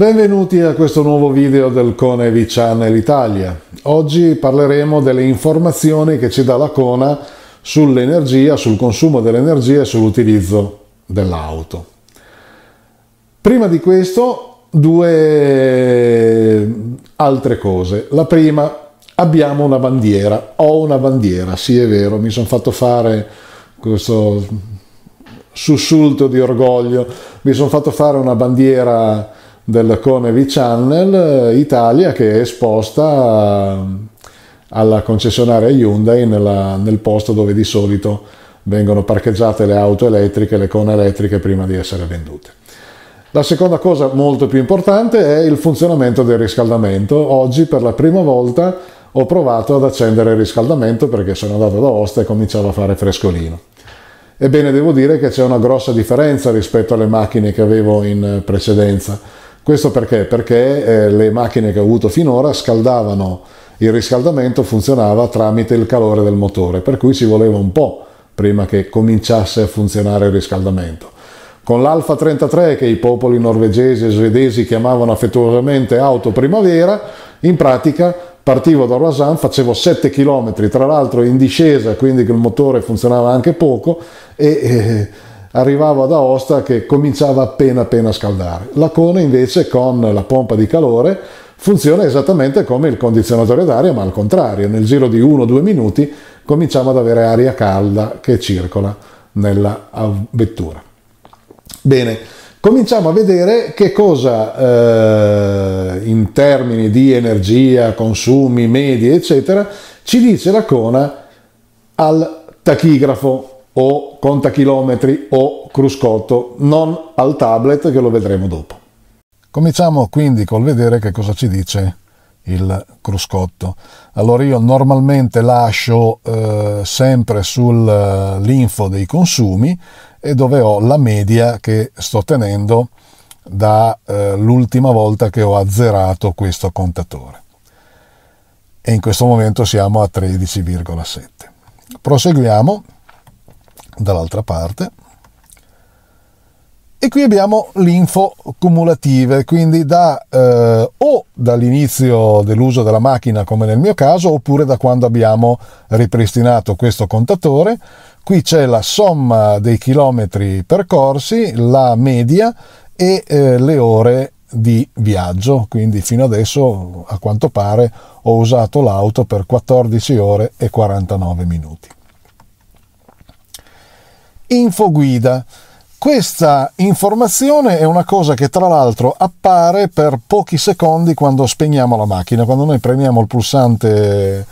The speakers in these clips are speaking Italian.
Benvenuti a questo nuovo video del Conevi Channel Italia. Oggi parleremo delle informazioni che ci dà la Cona sull'energia, sul consumo dell'energia e sull'utilizzo dell'auto. Prima di questo due altre cose. La prima, abbiamo una bandiera, ho una bandiera, sì è vero, mi sono fatto fare questo sussulto di orgoglio, mi sono fatto fare una bandiera del Connery Channel eh, Italia che è esposta eh, alla concessionaria Hyundai nella, nel posto dove di solito vengono parcheggiate le auto elettriche, le cone elettriche prima di essere vendute. La seconda cosa molto più importante è il funzionamento del riscaldamento. Oggi per la prima volta ho provato ad accendere il riscaldamento perché sono andato da Osta e cominciava a fare frescolino. Ebbene, devo dire che c'è una grossa differenza rispetto alle macchine che avevo in eh, precedenza. Questo perché? Perché eh, le macchine che ho avuto finora scaldavano, il riscaldamento funzionava tramite il calore del motore, per cui ci voleva un po' prima che cominciasse a funzionare il riscaldamento. Con l'Alfa 33 che i popoli norvegesi e svedesi chiamavano affettuosamente auto primavera, in pratica partivo da Roisan, facevo 7 km, tra l'altro in discesa, quindi il motore funzionava anche poco e... Eh, arrivavo ad Aosta che cominciava appena appena a scaldare. La Cone invece con la pompa di calore funziona esattamente come il condizionatore d'aria ma al contrario, nel giro di 1-2 minuti cominciamo ad avere aria calda che circola nella vettura. Bene, cominciamo a vedere che cosa eh, in termini di energia, consumi, medie eccetera ci dice la Cona al tachigrafo o contachilometri o cruscotto, non al tablet che lo vedremo dopo. Cominciamo quindi col vedere che cosa ci dice il cruscotto. Allora io normalmente lascio eh, sempre sull'info eh, dei consumi e dove ho la media che sto tenendo dall'ultima eh, volta che ho azzerato questo contatore. E in questo momento siamo a 13,7. Proseguiamo dall'altra parte. E qui abbiamo l'info cumulative, quindi da, eh, o dall'inizio dell'uso della macchina come nel mio caso, oppure da quando abbiamo ripristinato questo contatore. Qui c'è la somma dei chilometri percorsi, la media e eh, le ore di viaggio, quindi fino adesso a quanto pare ho usato l'auto per 14 ore e 49 minuti infoguida. Questa informazione è una cosa che tra l'altro appare per pochi secondi quando spegniamo la macchina, quando noi premiamo il pulsante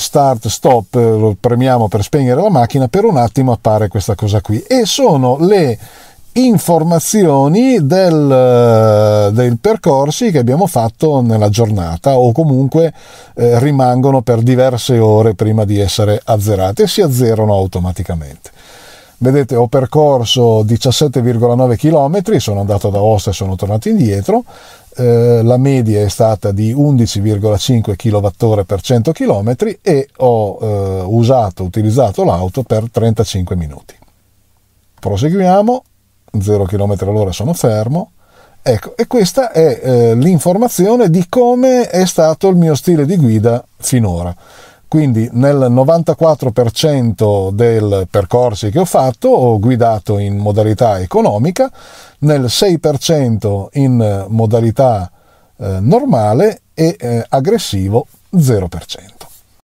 start stop, lo premiamo per spegnere la macchina, per un attimo appare questa cosa qui e sono le informazioni del, dei percorsi che abbiamo fatto nella giornata o comunque eh, rimangono per diverse ore prima di essere azzerate e si azzerano automaticamente. Vedete, ho percorso 17,9 km, sono andato da Ostia e sono tornato indietro. Eh, la media è stata di 11,5 kWh per 100 km e ho eh, usato, utilizzato l'auto per 35 minuti. Proseguiamo, 0 km all'ora sono fermo. Ecco, e questa è eh, l'informazione di come è stato il mio stile di guida finora. Quindi nel 94% dei percorsi che ho fatto ho guidato in modalità economica, nel 6% in modalità eh, normale e eh, aggressivo 0%.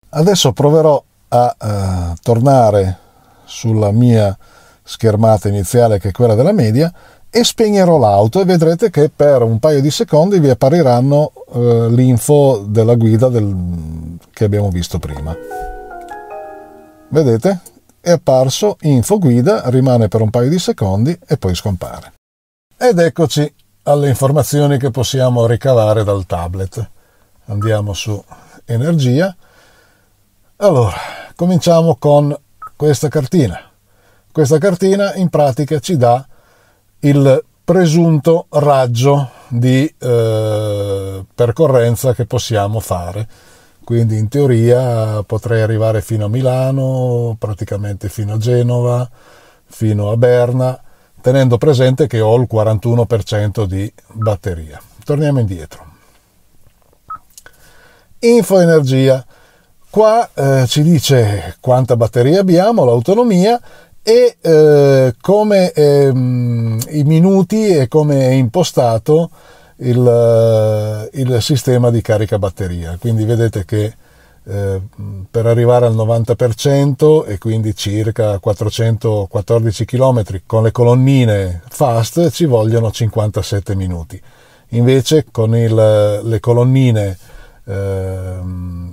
Adesso proverò a eh, tornare sulla mia schermata iniziale che è quella della media e spegnerò l'auto e vedrete che per un paio di secondi vi appariranno eh, l'info della guida del, che abbiamo visto prima. Vedete? È apparso info guida, rimane per un paio di secondi e poi scompare. Ed eccoci alle informazioni che possiamo ricavare dal tablet. Andiamo su energia. Allora, cominciamo con questa cartina. Questa cartina in pratica ci dà il presunto raggio di eh, percorrenza che possiamo fare. Quindi in teoria potrei arrivare fino a Milano, praticamente fino a Genova, fino a Berna, tenendo presente che ho il 41% di batteria. Torniamo indietro. Infoenergia. Qua eh, ci dice quanta batteria abbiamo, l'autonomia e eh, come ehm, i minuti e come è impostato il, eh, il, sistema di carica batteria. Quindi vedete che eh, per arrivare al 90% e quindi circa 414 km con le colonnine fast ci vogliono 57 minuti. Invece con il, le colonnine eh,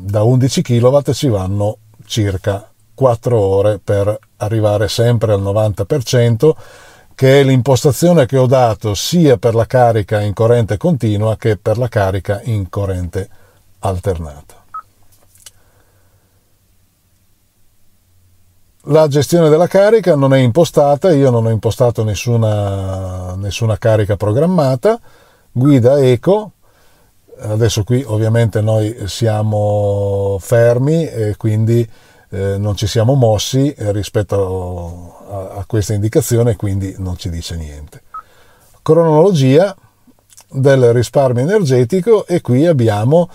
da 11 kW ci vanno circa 4 ore per arrivare sempre al 90%, che è l'impostazione che ho dato sia per la carica in corrente continua che per la carica in corrente alternata. La gestione della carica non è impostata, io non ho impostato nessuna, nessuna carica programmata, guida eco, adesso qui ovviamente noi siamo fermi e quindi eh, non ci siamo mossi eh, rispetto a, a questa indicazione, quindi non ci dice niente. Cronologia del risparmio energetico e qui abbiamo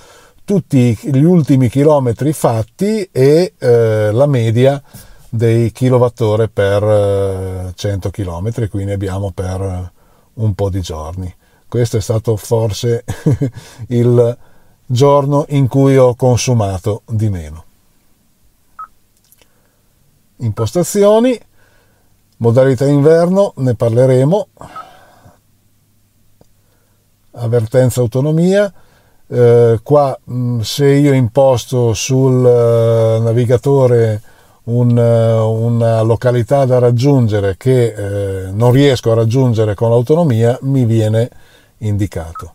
tutti gli ultimi chilometri fatti e eh, la media dei kilowattora per eh, 100 km, ne abbiamo per un po' di giorni. Questo è stato forse il giorno in cui ho consumato di meno impostazioni, modalità inverno, ne parleremo, avvertenza autonomia, eh, qua mm, se io imposto sul eh, navigatore un, eh, una località da raggiungere che eh, non riesco a raggiungere con l'autonomia, mi viene indicato.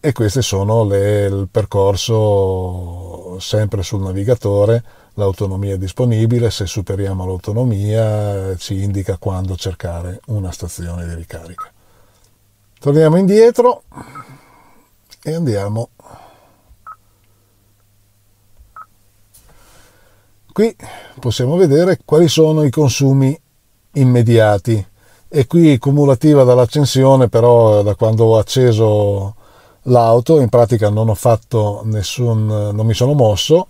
E queste sono le, il percorso sempre sul navigatore l'autonomia disponibile, se superiamo l'autonomia eh, ci indica quando cercare una stazione di ricarica. Torniamo indietro e andiamo. Qui possiamo vedere quali sono i consumi immediati e qui cumulativa dall'accensione però eh, da quando ho acceso l'auto in pratica non ho fatto nessun eh, non mi sono mosso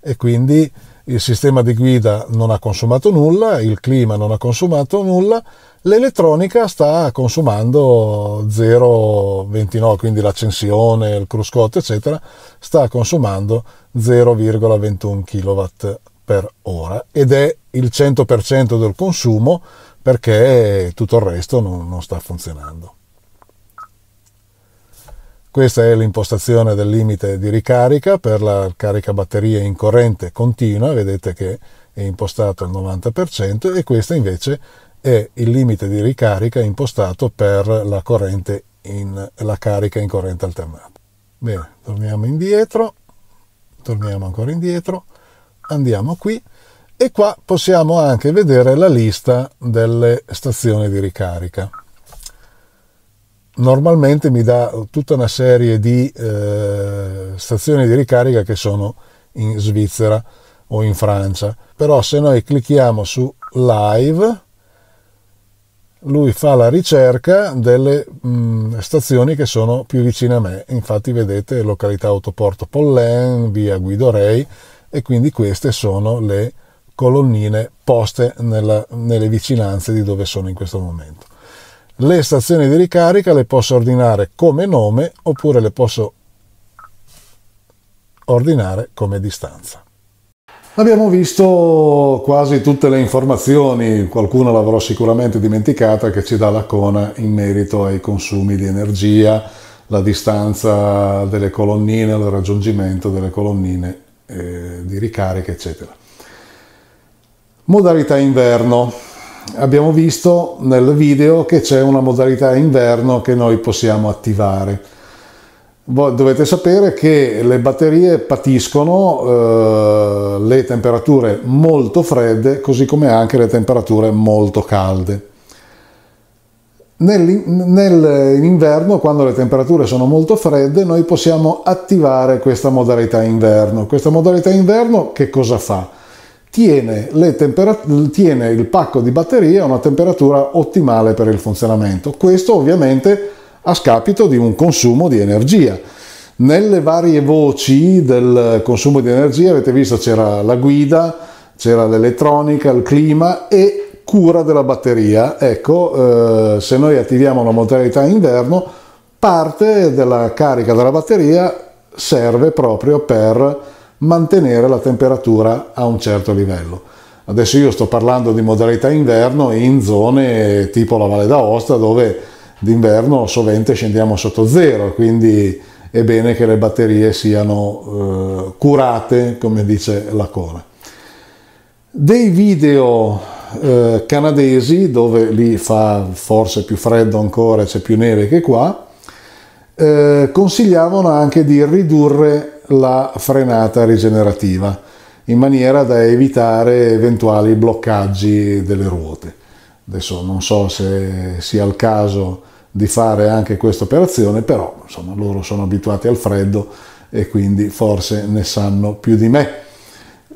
e quindi il sistema di guida non ha consumato nulla, il clima non ha consumato nulla, l'elettronica sta consumando 0,29, quindi l'accensione, il cruscotto, eccetera, sta consumando 0,21 kWh per ora ed è il 100% del consumo perché tutto il resto non, non sta funzionando. Questa è l'impostazione del limite di ricarica per la carica batteria in corrente continua, vedete che è impostato al 90% e questo invece è il limite di ricarica impostato per la, in, la carica in corrente alternata. Bene, torniamo indietro, torniamo ancora indietro, andiamo qui e qua possiamo anche vedere la lista delle stazioni di ricarica normalmente mi dà tutta una serie di eh, stazioni di ricarica che sono in Svizzera o in Francia. Però se noi clicchiamo su live, lui fa la ricerca delle mh, mm, stazioni che sono più vicine a me. Infatti vedete località Autoporto Pollen, via Guido Rey e quindi queste sono le colonnine poste nella, nelle vicinanze di dove sono in questo momento. Le stazioni di ricarica le posso ordinare come nome oppure le posso ordinare come distanza. Abbiamo visto quasi tutte le informazioni, qualcuna l'avrò sicuramente dimenticata, che ci dà la CONA in merito ai consumi di energia, la distanza delle colonnine, il raggiungimento delle colonnine eh, di ricarica, eccetera. Modalità inverno abbiamo visto nel video che c'è una modalità inverno che noi possiamo attivare. Dovete sapere che le batterie patiscono eh, le temperature molto fredde, così come anche le temperature molto calde. Nell'inverno, quando le temperature sono molto fredde, noi possiamo attivare questa modalità inverno. Questa modalità inverno che cosa fa? tiene, temperat- tiene il pacco di batterie a una temperatura ottimale per il funzionamento. Questo ovviamente a scapito di un consumo di energia. Nelle varie voci del consumo di energia avete visto c'era la guida, c'era l'elettronica, il clima e cura della batteria. Ecco, eh, se noi attiviamo la modalità inverno, parte della carica della batteria serve proprio per mantenere la temperatura a un certo livello. Adesso io sto parlando di modalità inverno in zone tipo la Valle d'Aosta dove d'inverno sovente scendiamo sotto zero, quindi è bene che le batterie siano eh, curate, come dice la Cora. Dei video eh, canadesi, dove lì fa forse più freddo ancora, c'è più neve che qua, eh, consigliavano anche di ridurre la frenata rigenerativa in maniera da evitare eventuali bloccaggi delle ruote. Adesso non so se sia il caso di fare anche questa operazione, però insomma loro sono abituati al freddo e quindi forse ne sanno più di me.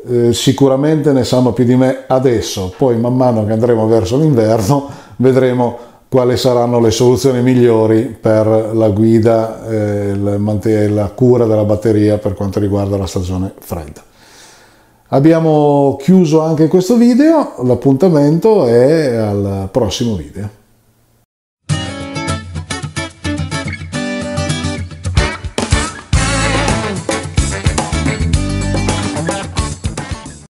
Eh, sicuramente ne sanno più di me adesso, poi man mano che andremo verso l'inverno vedremo quali saranno le soluzioni migliori per la guida eh, e la cura della batteria per quanto riguarda la stagione fredda. Abbiamo chiuso anche questo video, l'appuntamento è al prossimo video.